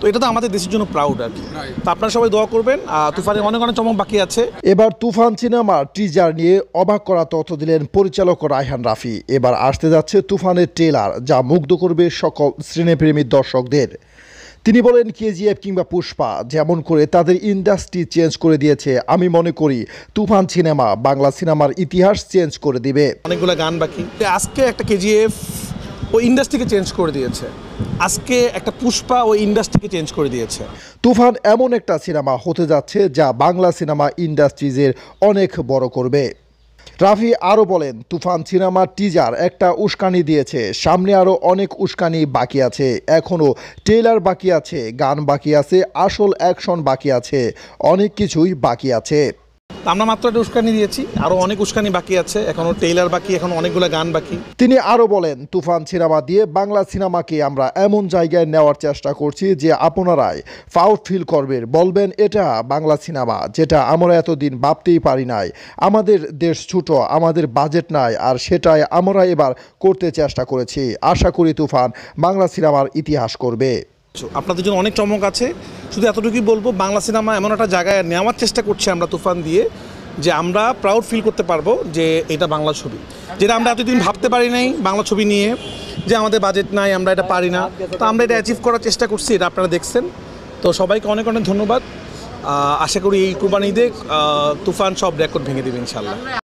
তো এটা তো আমাদের দেশের জন্য প্রাউড আর কি তো আপনারা সবাই দোয়া করবেন তুফানের অনেক অনেক চমক বাকি আছে এবার তুফান সিনেমার টিজার নিয়ে অবাক করা তথ্য দিলেন পরিচালক রায়হান রাফি এবার আসতে যাচ্ছে তুফানের ট্রেলার যা মুগ্ধ করবে সকল শ্রেণীপ্রেমী দর্শকদের তিনি বলেন কেজিএফ কিংবা পুষ্পা যেমন করে তাদের ইন্ডাস্ট্রি চেঞ্জ করে দিয়েছে আমি মনে করি তুফান সিনেমা বাংলা সিনেমার ইতিহাস চেঞ্জ করে দিবে অনেকগুলো গান বাকি আজকে একটা কেজিএফ ও ইন্ডাস্ট্রিকে চেঞ্জ করে দিয়েছে আজকে একটা পুষ্পা ও ইন্ডাস্ট্রিকে চেঞ্জ করে দিয়েছে তুফান এমন একটা সিনেমা হতে যাচ্ছে যা বাংলা সিনেমা ইন্ডাস্ট্রিজের অনেক বড় করবে রাফি আরও বলেন তুফান সিনেমার টিজার একটা উস্কানি দিয়েছে সামনে আরও অনেক উস্কানি বাকি আছে এখনও ট্রেলার বাকি আছে গান বাকি আছে আসল অ্যাকশন বাকি আছে অনেক কিছুই বাকি আছে আমরা মাত্র একটা উস্কানি দিয়েছি আরও অনেক উস্কানি বাকি আছে এখনও টেইলার বাকি এখন অনেকগুলো গান বাকি তিনি আরও বলেন তুফান সিনেমা দিয়ে বাংলা সিনেমাকে আমরা এমন জায়গায় নেওয়ার চেষ্টা করছি যে আপনারাই ফাউট ফিল করবেন বলবেন এটা বাংলা সিনেমা যেটা আমরা এতদিন ভাবতেই পারি নাই আমাদের দেশ ছোট আমাদের বাজেট নাই আর সেটাই আমরা এবার করতে চেষ্টা করেছি আশা করি তুফান বাংলা সিনেমার ইতিহাস করবে আপনাদের জন্য অনেক চমক আছে শুধু এতটুকুই বলবো বাংলা সিনেমা এমন একটা জায়গায় নেওয়ার চেষ্টা করছি আমরা তুফান দিয়ে যে আমরা প্রাউড ফিল করতে পারবো যে এটা বাংলা ছবি যেটা আমরা এতদিন ভাবতে পারি নাই বাংলা ছবি নিয়ে যে আমাদের বাজেট নাই আমরা এটা পারি না তো আমরা এটা অ্যাচিভ করার চেষ্টা করছি এটা আপনারা দেখছেন তো সবাইকে অনেক অনেক ধন্যবাদ আশা করি এই কোরবানি তুফান সব রেকর্ড ভেঙে দেবে ইনশাল্লাহ